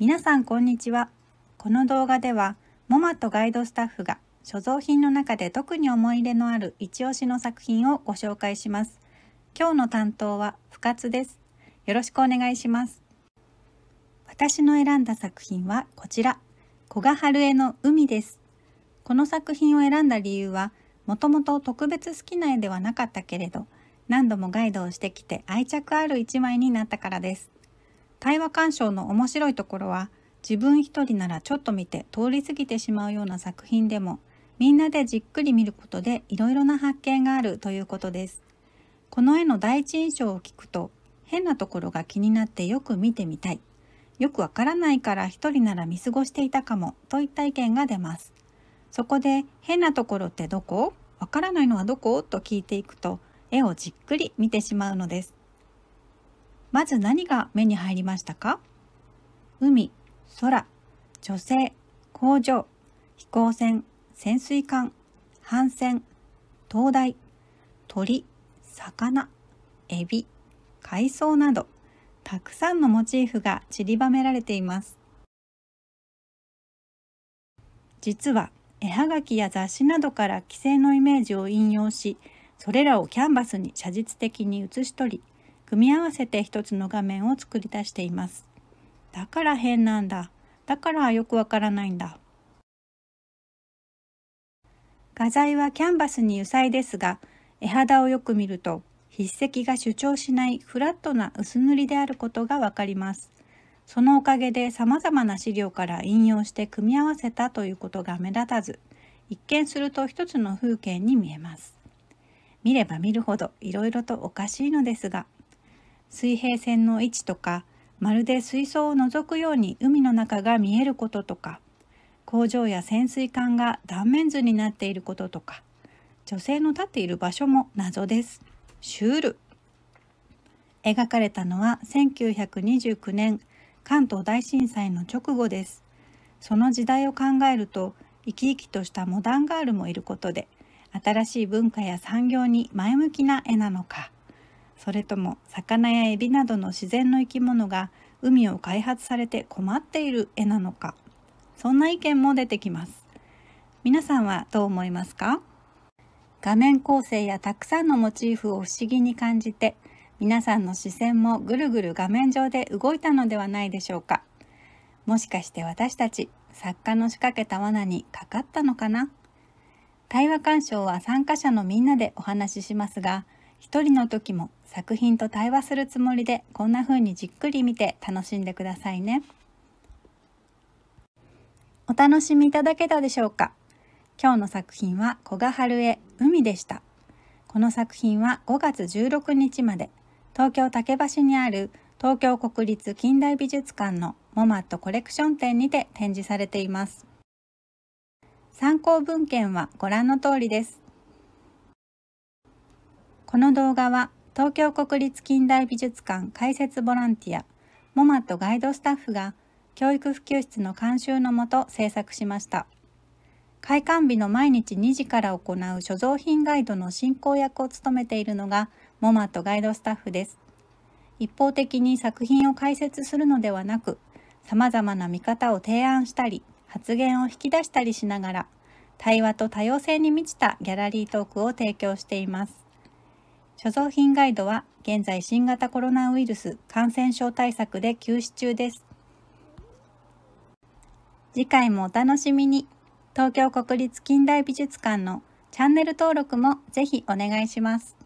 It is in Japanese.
皆さんこんにちはこの動画ではモマとガイドスタッフが所蔵品の中で特に思い入れのある一押しの作品をご紹介します今日の担当は深津ですよろしくお願いします私の選んだ作品はこちら古賀春江の海ですこの作品を選んだ理由はもともと特別好きな絵ではなかったけれど何度もガイドをしてきて愛着ある一枚になったからです対話鑑賞の面白いところは自分一人ならちょっと見て通り過ぎてしまうような作品でもみんなでじっくり見ることでいろいろな発見があるということです。この絵の第一印象を聞くと変なところが気になってよく見てみたい。よくわからないから一人なら見過ごしていたかもといった意見が出ます。そこで変なところってどこわからないのはどこと聞いていくと絵をじっくり見てしまうのです。まず何が目に入りましたか海、空、女性、工場、飛行船、潜水艦、帆船、灯台、鳥、魚、エビ、海藻など、たくさんのモチーフが散りばめられています。実は、絵はがきや雑誌などから既成のイメージを引用し、それらをキャンバスに写実的に写し取り、組み合わせて一つの画面を作り出しています。だから変なんだ。だからよくわからないんだ。画材はキャンバスに油彩ですが、絵肌をよく見ると筆跡が主張しないフラットな薄塗りであることがわかります。そのおかげで様々な資料から引用して組み合わせたということが目立たず、一見すると一つの風景に見えます。見れば見るほどいろいろとおかしいのですが、水平線の位置とかまるで水槽を覗くように海の中が見えることとか工場や潜水艦が断面図になっていることとか女性の立っている場所も謎ですシュール描かれたのは1929年関東大震災の直後ですその時代を考えると生き生きとしたモダンガールもいることで新しい文化や産業に前向きな絵なのかそれとも魚やエビなどの自然の生き物が海を開発されて困っている絵なのかそんな意見も出てきます皆さんはどう思いますか画面構成やたくさんのモチーフを不思議に感じて皆さんの視線もぐるぐる画面上で動いたのではないでしょうかもしかして私たち作家の仕掛けた罠にかかったのかな対話鑑賞は参加者のみんなでお話ししますが一人の時も作品と対話するつもりでこんな風にじっくり見て楽しんでくださいね。お楽しみいただけたでしょうか今日の作品は古賀春江海でした。この作品は5月16日まで東京竹橋にある東京国立近代美術館のモマットコレクション展にて展示されています。参考文献はご覧の通りです。この動画は東京国立近代美術館解説ボランティアモマとガイドスタッフが教育普及室の監修のもと制作しました開館日の毎日2時から行う所蔵品ガイドの進行役を務めているのがモマとガイドスタッフです一方的に作品を解説するのではなく様々な見方を提案したり発言を引き出したりしながら対話と多様性に満ちたギャラリートークを提供しています貯蔵品ガイドは現在新型コロナウイルス感染症対策で休止中です。次回もお楽しみに。東京国立近代美術館のチャンネル登録もぜひお願いします。